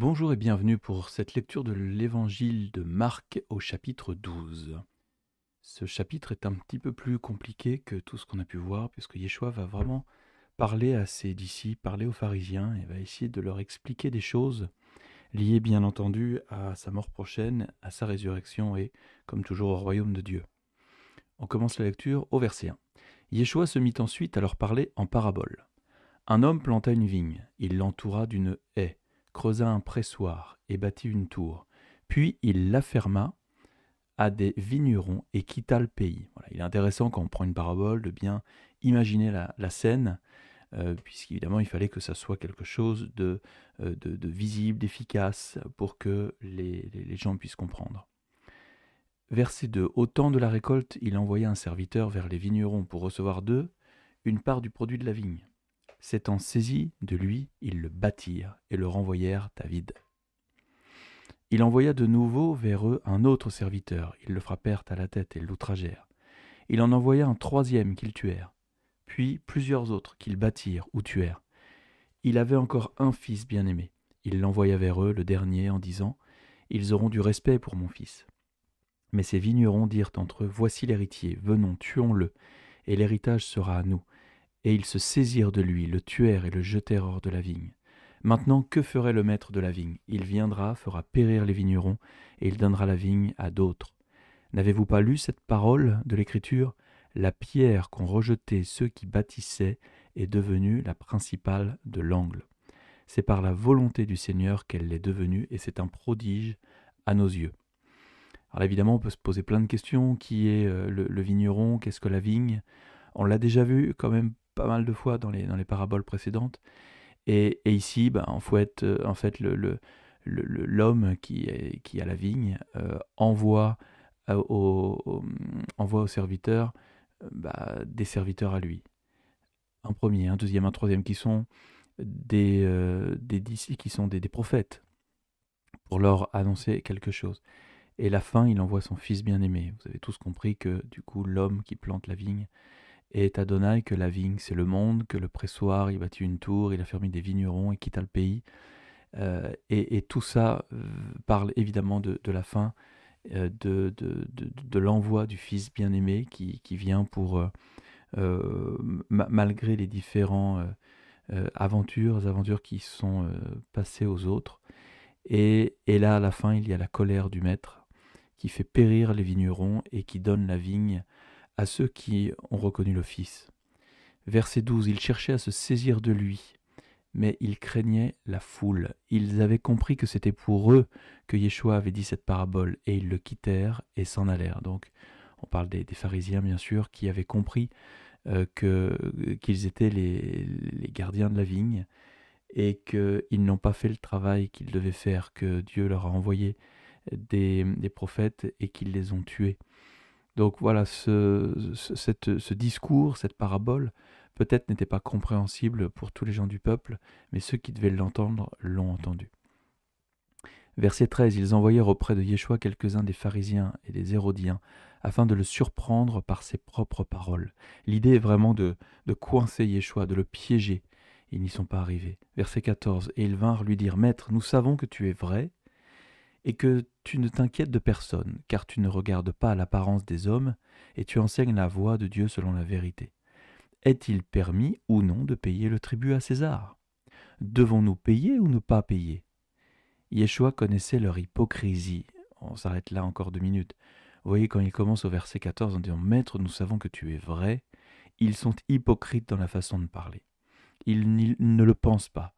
Bonjour et bienvenue pour cette lecture de l'évangile de Marc au chapitre 12. Ce chapitre est un petit peu plus compliqué que tout ce qu'on a pu voir, puisque Yeshua va vraiment parler à ses disciples, parler aux pharisiens, et va essayer de leur expliquer des choses liées bien entendu à sa mort prochaine, à sa résurrection et, comme toujours, au royaume de Dieu. On commence la lecture au verset 1. Yeshua se mit ensuite à leur parler en parabole. Un homme planta une vigne, il l'entoura d'une haie creusa un pressoir et bâtit une tour. Puis il la ferma à des vignerons et quitta le pays. Voilà, il est intéressant quand on prend une parabole de bien imaginer la, scène, euh, puisqu'évidemment il fallait que ça soit quelque chose de, euh, de, visible, d'efficace, pour que les, gens puissent comprendre. Verset 2. Au temps de la récolte, il envoya un serviteur vers les vignerons pour recevoir d'eux une part du produit de la vigne. S'étant saisis de lui, ils le battirent et le renvoyèrent à vide. Il envoya de nouveau vers eux un autre serviteur, ils le frappèrent à la tête et l'outragèrent. Il en envoya un troisième qu'ils tuèrent, puis plusieurs autres qu'ils battirent ou tuèrent. Il avait encore un fils bien-aimé. Il l'envoya vers eux, le dernier, en disant Ils auront du respect pour mon fils. Mais ces vignerons dirent entre eux Voici l'héritier, venons, tuons-le, et l'héritage sera à nous. Et ils se saisirent de lui, le tuèrent et le jetèrent hors de la vigne. Maintenant, que ferait le maître de la vigne Il viendra, fera périr les vignerons, et il donnera la vigne à d'autres. N'avez-vous pas lu cette parole de l'Écriture La pierre qu'ont rejetait, ceux qui bâtissaient est devenue la principale de l'angle. C'est par la volonté du Seigneur qu'elle l'est devenue, et c'est un prodige à nos yeux. Alors évidemment, on peut se poser plein de questions. Qui est euh, le vigneron Qu'est-ce que la vigne On l'a déjà vu quand même pas mal de fois dans les, dans les paraboles précédentes. Et, ici, ben en fait, l'homme euh, le, le, qui, est, qui a la vigne euh, euh, envoie, au, envoie aux serviteurs bah, des serviteurs à lui. Un premier, un deuxième, un troisième, qui sont des, qui sont des prophètes, pour leur annoncer quelque chose. Et la fin, il envoie son fils bien-aimé. Vous avez tous compris que du coup, l'homme qui plante la vigne, et Adonai que la vigne c'est le monde, que le pressoir il bâtit une tour, il a fermé des vignerons et quitta le pays. Euh, et, tout ça euh, parle évidemment de, la fin, euh, de, l'envoi du Fils bien-aimé qui, vient pour, malgré les différentes aventures, aventures qui sont passées aux autres. Et, et, là, à la fin, il y a la colère du Maître qui fait périr les vignerons et qui donne la vigne à ceux qui ont reconnu le Fils. Verset 12, ils cherchaient à se saisir de lui, mais ils craignaient la foule. Ils avaient compris que c'était pour eux que Yeshua avait dit cette parabole, et ils le quittèrent et s'en allèrent. Donc, on parle des, pharisiens, bien sûr, qui avaient compris euh, euh, qu'ils étaient les, gardiens de la vigne, et qu'ils n'ont pas fait le travail qu'ils devaient faire, que Dieu leur a envoyé des prophètes et qu'ils les ont tués. Donc voilà, ce, discours, cette parabole, peut-être n'était pas compréhensible pour tous les gens du peuple, mais ceux qui devaient l'entendre l'ont entendu. Verset 13, ils envoyèrent auprès de Yeshua quelques-uns des pharisiens et des hérodiens, afin de le surprendre par ses propres paroles. L'idée est vraiment de, de coincer Yeshua, de le piéger. Ils n'y sont pas arrivés. Verset 14, et ils vinrent lui dire, Maître, nous savons que tu es vrai, et que tu ne t'inquiètes de personne, car tu ne regardes pas l'apparence des hommes, et tu enseignes la voie de Dieu selon la vérité. Est-il permis ou non de payer le tribut à César Devons-nous payer ou ne pas payer Yeshua connaissait leur hypocrisie. On s'arrête là encore deux minutes. Vous voyez, quand il commence au verset 14 en disant Maître, nous savons que tu es vrai, ils sont hypocrites dans la façon de parler. Ils ne le pensent pas.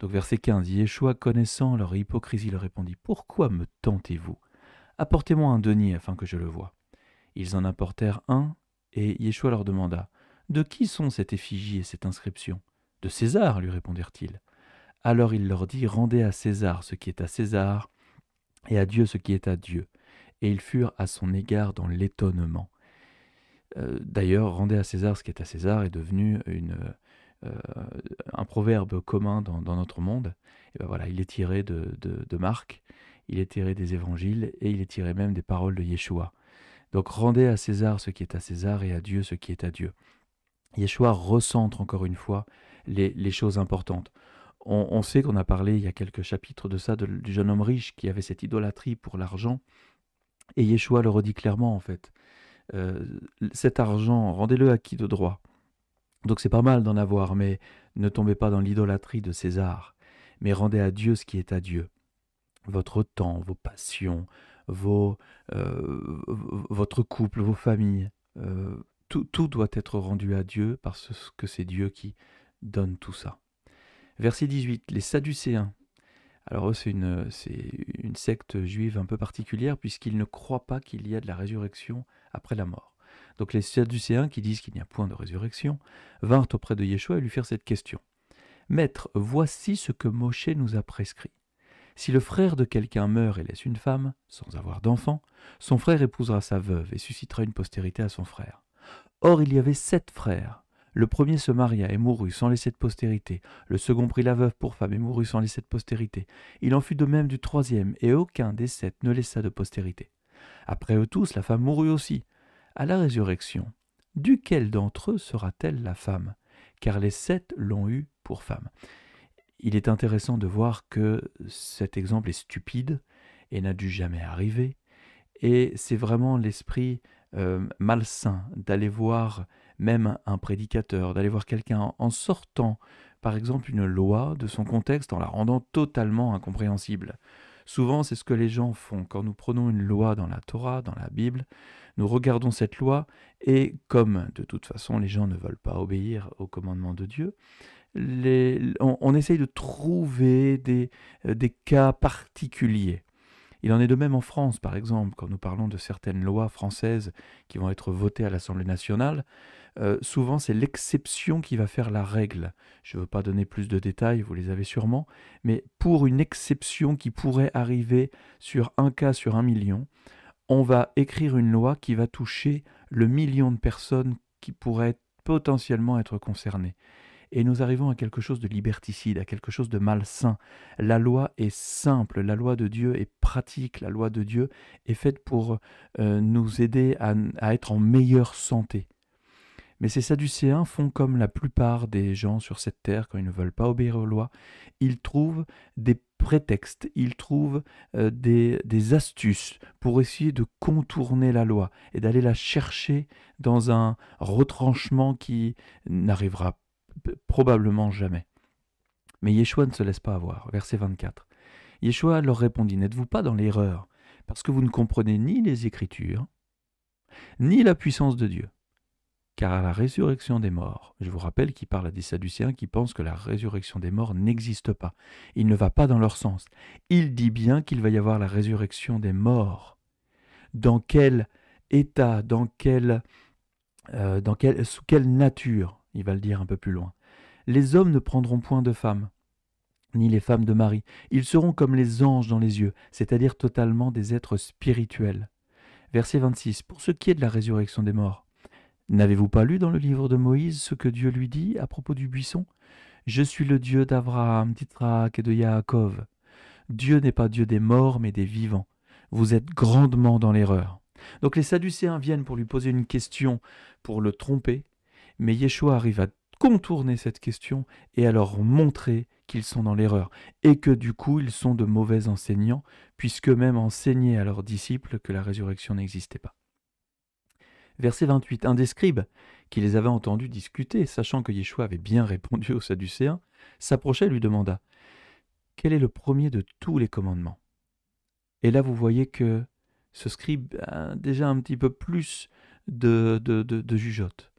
Donc verset 15, Yeshua connaissant leur hypocrisie leur répondit, Pourquoi me tentez-vous Apportez-moi un denier afin que je le voie. Ils en apportèrent un, et Yeshua leur demanda, De qui sont cette effigie et cette inscription De César, lui répondirent-ils. Alors il leur dit, Rendez à César ce qui est à César, et à Dieu ce qui est à Dieu. Et ils furent à son égard dans l'étonnement. Euh, d'ailleurs, Rendez à César ce qui est à César est devenu une euh, un proverbe commun dans, notre monde. Et ben voilà, il est tiré de, Marc, il est tiré des évangiles et il est tiré même des paroles de Yeshua. Donc rendez à César ce qui est à César et à Dieu ce qui est à Dieu. Yeshua recentre encore une fois les, choses importantes. On, sait qu'on a parlé il y a quelques chapitres de ça, du jeune homme riche qui avait cette idolâtrie pour l'argent. Et Yeshua le redit clairement en fait. Euh, cet argent, rendez-le à qui de droit donc c'est pas mal d'en avoir, mais ne tombez pas dans l'idolâtrie de César, mais rendez à Dieu ce qui est à Dieu. Votre temps, vos passions, vos, euh, votre couple, vos familles, euh, tout, doit être rendu à Dieu parce que c'est Dieu qui donne tout ça. Verset 18, les Sadducéens. Alors c'est une, une secte juive un peu particulière puisqu'ils ne croient pas qu'il y a de la résurrection après la mort. Donc les Sadducéens qui disent qu'il n'y a point de résurrection vinrent auprès de Yeshua et lui firent cette question. Maître, voici ce que Moshe nous a prescrit. Si le frère de quelqu'un meurt et laisse une femme, sans avoir d'enfant, son frère épousera sa veuve et suscitera une postérité à son frère. Or il y avait sept frères. Le premier se maria et mourut sans laisser de postérité. Le second prit la veuve pour femme et mourut sans laisser de postérité. Il en fut de même du troisième, et aucun des sept ne laissa de postérité. Après eux tous, la femme mourut aussi à la résurrection. Duquel d'entre eux sera-t-elle la femme Car les sept l'ont eue pour femme. Il est intéressant de voir que cet exemple est stupide et n'a dû jamais arriver. Et c'est vraiment l'esprit euh, malsain d'aller voir même un prédicateur, d'aller voir quelqu'un en sortant, par exemple, une loi de son contexte en la rendant totalement incompréhensible. Souvent, c'est ce que les gens font quand nous prenons une loi dans la Torah, dans la Bible, nous regardons cette loi et comme de toute façon les gens ne veulent pas obéir au commandement de Dieu, on, essaye de trouver euh, des, cas particuliers. Il en est de même en France, par exemple, quand nous parlons de certaines lois françaises qui vont être votées à l'Assemblée nationale, euh, souvent c'est l'exception qui va faire la règle. Je ne veux pas donner plus de détails, vous les avez sûrement, mais pour une exception qui pourrait arriver sur un cas sur un million, on va écrire une loi qui va toucher le million de personnes qui pourraient potentiellement être concernées. Et nous arrivons à quelque chose de liberticide, à quelque chose de malsain. La loi est simple, la loi de Dieu est pratique, la loi de Dieu est faite pour euh, nous aider à, être en meilleure santé. Mais ces Sadducéens font comme la plupart des gens sur cette terre quand ils ne veulent pas obéir aux lois, ils trouvent des Prétexte, il trouve euh, des, des, astuces pour essayer de contourner la loi et d'aller la chercher dans un retranchement qui n'arrivera probablement jamais. Mais Yeshua ne se laisse pas avoir. Verset 24. Yeshua leur répondit, N'êtes-vous pas dans l'erreur, parce que vous ne comprenez ni les Écritures, ni la puissance de Dieu car à la résurrection des morts, je vous rappelle qu'il parle à des Sadducéens qui pensent que la résurrection des morts n'existe pas, il ne va pas dans leur sens. Il dit bien qu'il va y avoir la résurrection des morts. Dans quel état, dans quel, euh, dans sous quelle nature, il va le dire un peu plus loin. Les hommes ne prendront point de femmes, ni les femmes de mari. Ils seront comme les anges dans les yeux, c'est-à-dire totalement des êtres spirituels. Verset 26. Pour ce qui est de la résurrection des morts, N'avez-vous pas lu dans le livre de Moïse ce que Dieu lui dit à propos du buisson Je suis le Dieu d'Abraham, d'Isaac et de Yaakov. Dieu n'est pas Dieu des morts, mais des vivants. Vous êtes grandement dans l'erreur. Donc les Sadducéens viennent pour lui poser une question, pour le tromper, mais Yeshua arrive à contourner cette question et à leur montrer qu'ils sont dans l'erreur, et que du coup ils sont de mauvais enseignants, puisque mêmes enseignaient à leurs disciples que la résurrection n'existait pas. Verset 28. Un des scribes, qui les avait entendus discuter, sachant que Yeshua avait bien répondu aux Sadducéens, s'approchait et lui demanda Quel est le premier de tous les commandements Et là, vous voyez que ce scribe a déjà un petit peu plus de, de, de, jugeote.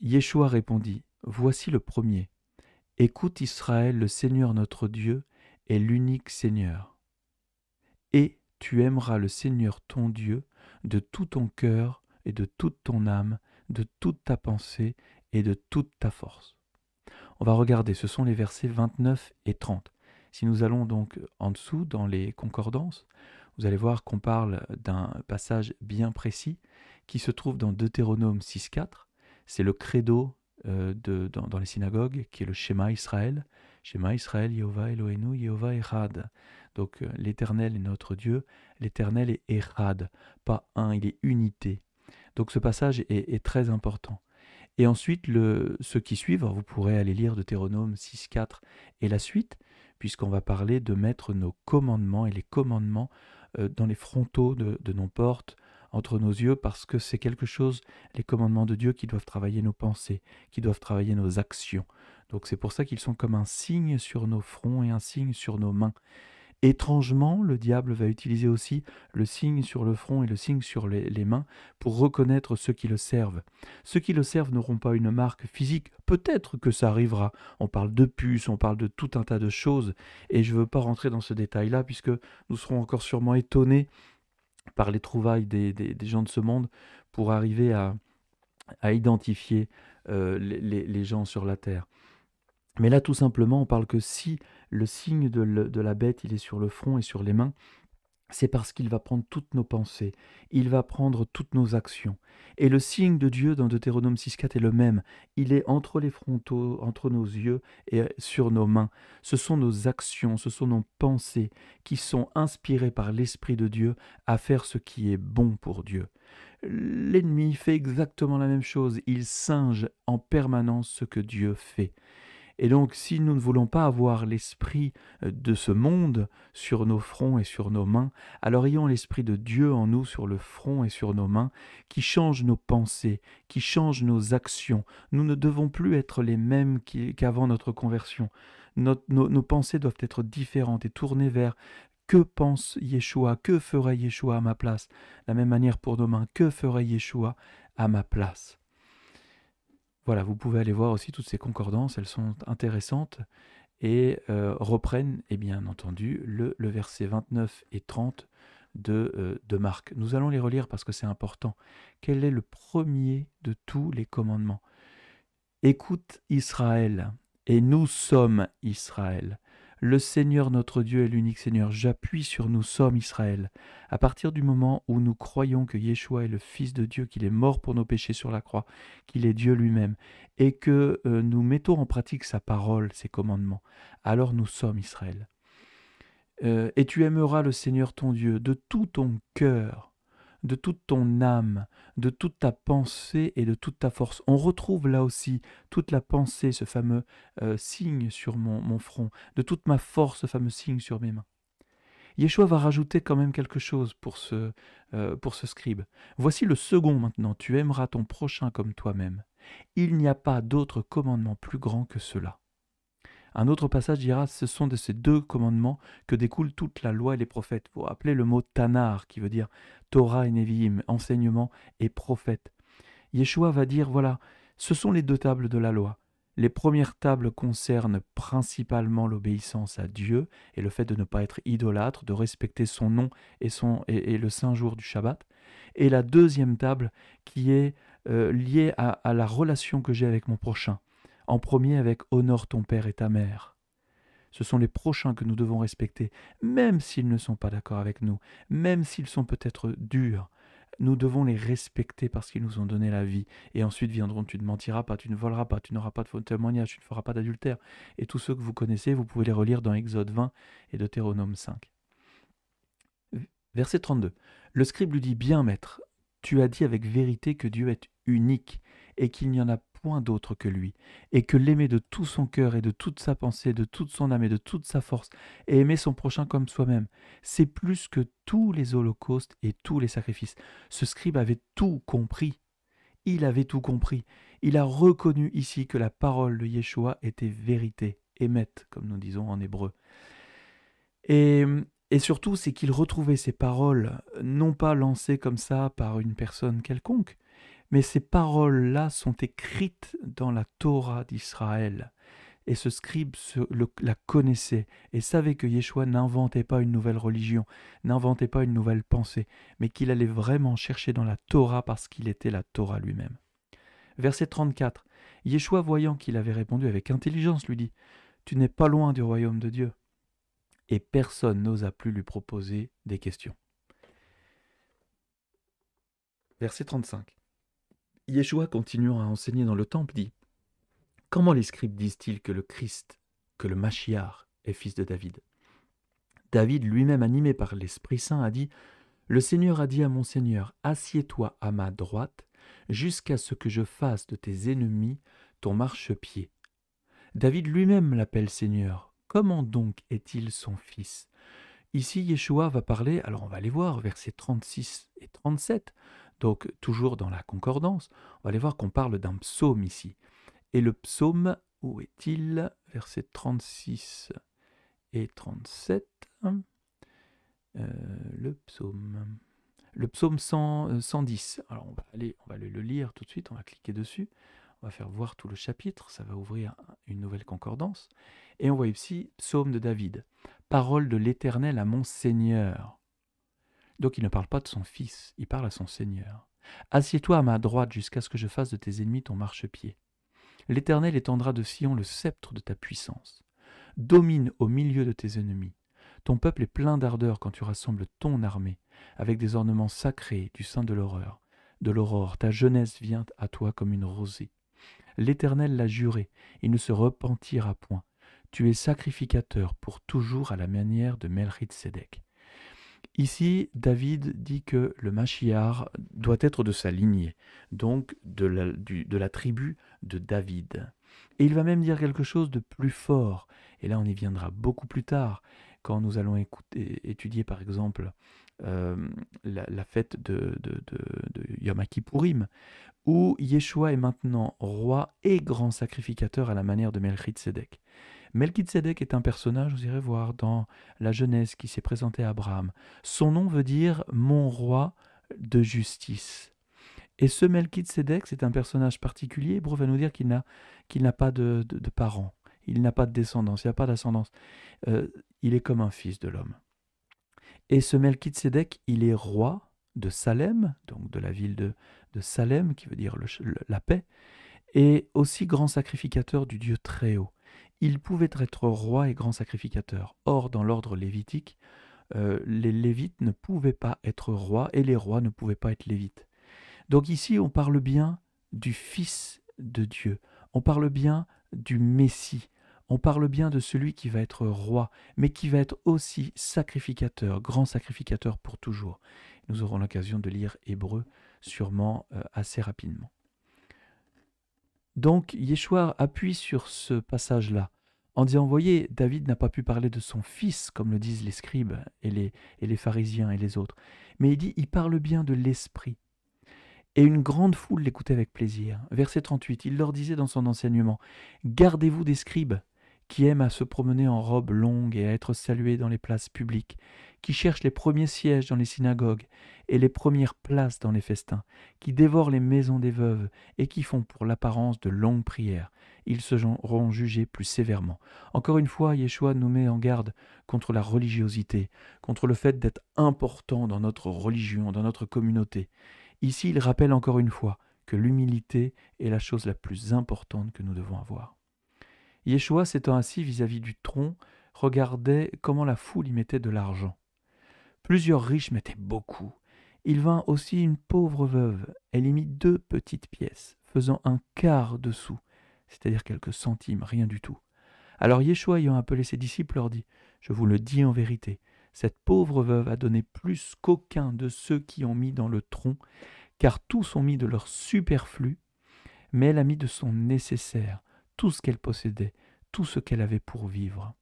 Yeshua répondit Voici le premier. Écoute Israël, le Seigneur notre Dieu est l'unique Seigneur. Et tu aimeras le Seigneur ton Dieu de tout ton cœur, de toute ton âme, de toute ta pensée et de toute ta force. On va regarder, ce sont les versets 29 et 30. Si nous allons donc en dessous dans les concordances, vous allez voir qu'on parle d'un passage bien précis qui se trouve dans Deutéronome 6.4. C'est le credo euh, dans, les synagogues qui est le schéma Israël. Schéma Israël, Yehovah Elohenu, Yehovah Echad. Donc euh, l'Éternel est notre Dieu, l'Éternel est Echad, pas un, il est unité. Donc ce passage est, très important. Et ensuite, ceux qui suivent, vous pourrez aller lire Deutéronome 6.4 et la suite, puisqu'on va parler de mettre nos commandements et les commandements euh, dans les frontaux de, de nos portes, entre nos yeux, parce que c'est quelque chose, les commandements de Dieu, qui doivent travailler nos pensées, qui doivent travailler nos actions. Donc c'est pour ça qu'ils sont comme un signe sur nos fronts et un signe sur nos mains. Étrangement, le diable va utiliser aussi le signe sur le front et le signe sur les, mains pour reconnaître ceux qui le servent. Ceux qui le servent n'auront pas une marque physique, peut-être que ça arrivera. On parle de puces, on parle de tout un tas de choses, et je ne veux pas rentrer dans ce détail-là, puisque nous serons encore sûrement étonnés par les trouvailles des, gens de ce monde pour arriver à, identifier euh, les, les gens sur la Terre. Mais là, tout simplement, on parle que si le signe de, la bête, il est sur le front et sur les mains, c'est parce qu'il va prendre toutes nos pensées, il va prendre toutes nos actions. Et le signe de Dieu dans Deutéronome 6.4 est le même, il est entre les frontaux, entre nos yeux et sur nos mains. Ce sont nos actions, ce sont nos pensées qui sont inspirées par l'Esprit de Dieu à faire ce qui est bon pour Dieu. L'ennemi fait exactement la même chose, il singe en permanence ce que Dieu fait. Et donc, si nous ne voulons pas avoir l'esprit euh, de ce monde sur nos fronts et sur nos mains, alors ayons l'esprit de Dieu en nous sur le front et sur nos mains, qui change nos pensées, qui change nos actions. Nous ne devons plus être les mêmes qu'avant notre conversion. Nos, pensées doivent être différentes et tournées vers que pense Yeshua Que ferait Yeshua à ma place De la même manière pour nos mains, « que ferait Yeshua à ma place voilà, vous pouvez aller voir aussi toutes ces concordances, elles sont intéressantes et euh, reprennent, et eh bien entendu, le, verset 29 et 30 de, euh, de Marc. Nous allons les relire parce que c'est important. Quel est le premier de tous les commandements Écoute Israël, et nous sommes Israël. Le Seigneur notre Dieu est l'unique Seigneur. J'appuie sur nous sommes Israël. À partir du moment où nous croyons que Yeshua est le Fils de Dieu, qu'il est mort pour nos péchés sur la croix, qu'il est Dieu lui-même, et que euh, nous mettons en pratique sa parole, ses commandements, alors nous sommes Israël. Euh, et tu aimeras le Seigneur ton Dieu de tout ton cœur de toute ton âme, de toute ta pensée et de toute ta force. On retrouve là aussi toute la pensée, ce fameux euh, signe sur mon, front, de toute ma force, ce fameux signe sur mes mains. Yeshua va rajouter quand même quelque chose pour ce, euh, pour ce scribe. Voici le second maintenant, tu aimeras ton prochain comme toi-même. Il n'y a pas d'autre commandement plus grand que cela. Un autre passage dira Ce sont de ces deux commandements que découlent toute la loi et les prophètes. Vous rappelez le mot Tanar, qui veut dire Torah et Nevi'im, enseignement et prophète. Yeshua va dire Voilà, ce sont les deux tables de la loi. Les premières tables concernent principalement l'obéissance à Dieu et le fait de ne pas être idolâtre, de respecter son nom et, son, et, le saint jour du Shabbat. Et la deuxième table qui est euh, liée à la relation que j'ai avec mon prochain en premier avec Honore ton père et ta mère. Ce sont les prochains que nous devons respecter, même s'ils ne sont pas d'accord avec nous, même s'ils sont peut-être durs. Nous devons les respecter parce qu'ils nous ont donné la vie. Et ensuite viendront tu ne mentiras pas, tu ne voleras pas, tu n'auras pas de faux témoignages, tu ne feras pas d'adultère. Et tous ceux que vous connaissez, vous pouvez les relire dans Exode 20 et Deutéronome 5. Verset 32. Le scribe lui dit Bien, maître, tu as dit avec vérité que Dieu est unique et qu'il n'y en a d'autre que lui, et que l'aimer de tout son cœur et de toute sa pensée, de toute son âme et de toute sa force, et aimer son prochain comme soi-même, c'est plus que tous les holocaustes et tous les sacrifices. Ce scribe avait tout compris. Il avait tout compris. Il a reconnu ici que la parole de Yeshua était vérité, émette, comme nous disons en hébreu. Et, et surtout, c'est qu'il retrouvait ces paroles non pas lancées comme ça par une personne quelconque, mais ces paroles-là sont écrites dans la Torah d'Israël. Et ce scribe la connaissait et savait que Yeshua n'inventait pas une nouvelle religion, n'inventait pas une nouvelle pensée, mais qu'il allait vraiment chercher dans la Torah parce qu'il était la Torah lui-même. Verset 34. Yeshua, voyant qu'il avait répondu avec intelligence, lui dit Tu n'es pas loin du royaume de Dieu. Et personne n'osa plus lui proposer des questions. Verset 35. Yeshua, continuant à enseigner dans le temple, dit Comment les scribes disent-ils que le Christ, que le Machiar, est fils de David David, lui-même animé par l'Esprit Saint, a dit Le Seigneur a dit à mon Seigneur Assieds-toi à ma droite, jusqu'à ce que je fasse de tes ennemis ton marchepied. David lui-même l'appelle Seigneur. Comment donc est-il son fils Ici, Yeshua va parler, alors on va aller voir, versets 36 et 37, donc toujours dans la concordance, on va aller voir qu'on parle d'un psaume ici. Et le psaume, où est-il Versets 36 et 37. Euh, le psaume. Le psaume 110. Euh, Alors on va, aller, on va aller le lire tout de suite, on va cliquer dessus. On va faire voir tout le chapitre, ça va ouvrir une nouvelle concordance. Et on voit ici, psaume de David. Parole de l'Éternel à mon Seigneur. Donc il ne parle pas de son fils, il parle à son Seigneur. Assieds-toi à ma droite jusqu'à ce que je fasse de tes ennemis ton marchepied. L'Éternel étendra de Sion le sceptre de ta puissance. Domine au milieu de tes ennemis. Ton peuple est plein d'ardeur quand tu rassembles ton armée, avec des ornements sacrés du sein de l'horreur. De l'aurore, ta jeunesse vient à toi comme une rosée. L'Éternel l'a juré, il ne se repentira point. Tu es sacrificateur pour toujours à la manière de Melchizedek. Ici, David dit que le Machiar doit être de sa lignée, donc de la, tribu de David. Et il va même dire quelque chose de plus fort, et là on y viendra beaucoup plus tard, quand nous allons étudier par exemple euh, la, fête de, de, de Yom Kippourim, où Yeshua est maintenant roi et grand sacrificateur à la manière de Melchizedek. Melchizedek est un personnage, vous irez voir, dans la Genèse qui s'est présenté à Abraham. Son nom veut dire mon roi de justice. Et ce Melchizedek, c'est un personnage particulier. Hébreu va nous dire qu'il n'a, pas de, parents, il n'a pas de descendance, il a pas d'ascendance. Euh, il est comme un fils de l'homme. Et ce Melchizedek, il est roi de Salem, donc de la ville de, Salem, qui veut dire la paix, et aussi grand sacrificateur du Dieu très haut il pouvait être roi et grand sacrificateur. Or, dans l'ordre lévitique, euh, les lévites ne pouvaient pas être rois et les rois ne pouvaient pas être lévites. Donc ici, on parle bien du Fils de Dieu, on parle bien du Messie, on parle bien de celui qui va être roi, mais qui va être aussi sacrificateur, grand sacrificateur pour toujours. Nous aurons l'occasion de lire Hébreu sûrement euh, assez rapidement. Donc Yeshua appuie sur ce passage-là en disant, voyez, David n'a pas pu parler de son fils, comme le disent les scribes et les, et les pharisiens et les autres, mais il dit, il parle bien de l'esprit. Et une grande foule l'écoutait avec plaisir. Verset 38, il leur disait dans son enseignement, Gardez-vous des scribes qui aiment à se promener en robe longue et à être salués dans les places publiques, qui cherchent les premiers sièges dans les synagogues et les premières places dans les festins, qui dévorent les maisons des veuves et qui font pour l'apparence de longues prières, ils seront jugés plus sévèrement. Encore une fois, Yeshua nous met en garde contre la religiosité, contre le fait d'être important dans notre religion, dans notre communauté. Ici, il rappelle encore une fois que l'humilité est la chose la plus importante que nous devons avoir. Yeshua, s'étant assis vis-à-vis du tronc, regardait comment la foule y mettait de l'argent. Plusieurs riches mettaient beaucoup. Il vint aussi une pauvre veuve. Elle y mit deux petites pièces, faisant un quart de sou, c'est-à-dire quelques centimes, rien du tout. Alors Yeshua, ayant appelé ses disciples, leur dit Je vous le dis en vérité, cette pauvre veuve a donné plus qu'aucun de ceux qui ont mis dans le tronc, car tous ont mis de leur superflu, mais elle a mis de son nécessaire tout ce qu'elle possédait, tout ce qu'elle avait pour vivre.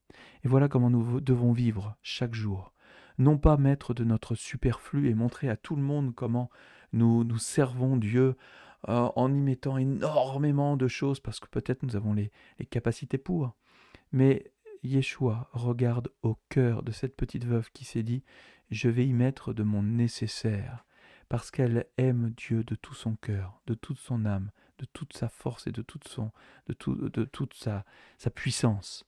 Et voilà comment nous devons vivre chaque jour. Non pas mettre de notre superflu et montrer à tout le monde comment nous, nous servons Dieu euh, en y mettant énormément de choses parce que peut-être nous avons les, les capacités pour. Mais Yeshua regarde au cœur de cette petite veuve qui s'est dit Je vais y mettre de mon nécessaire, parce qu'elle aime Dieu de tout son cœur, de toute son âme, de toute sa force et de toute, son, de de toute sa, sa, puissance.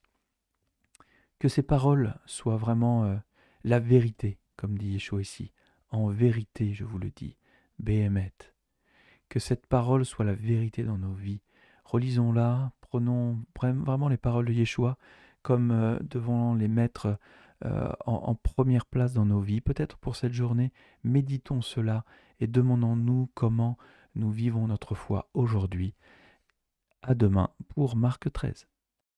Que ces paroles soient vraiment euh, la vérité, comme dit Yeshua ici. En vérité, je vous le dis, Béhémet. Que cette parole soit la vérité dans nos vies. Relisons-la, prenons vraiment les paroles de Yeshua comme euh, devons les mettre euh, en, première place dans nos vies. Peut-être pour cette journée, méditons cela et demandons-nous comment nous vivons notre foi aujourd'hui. À demain pour Marc 13.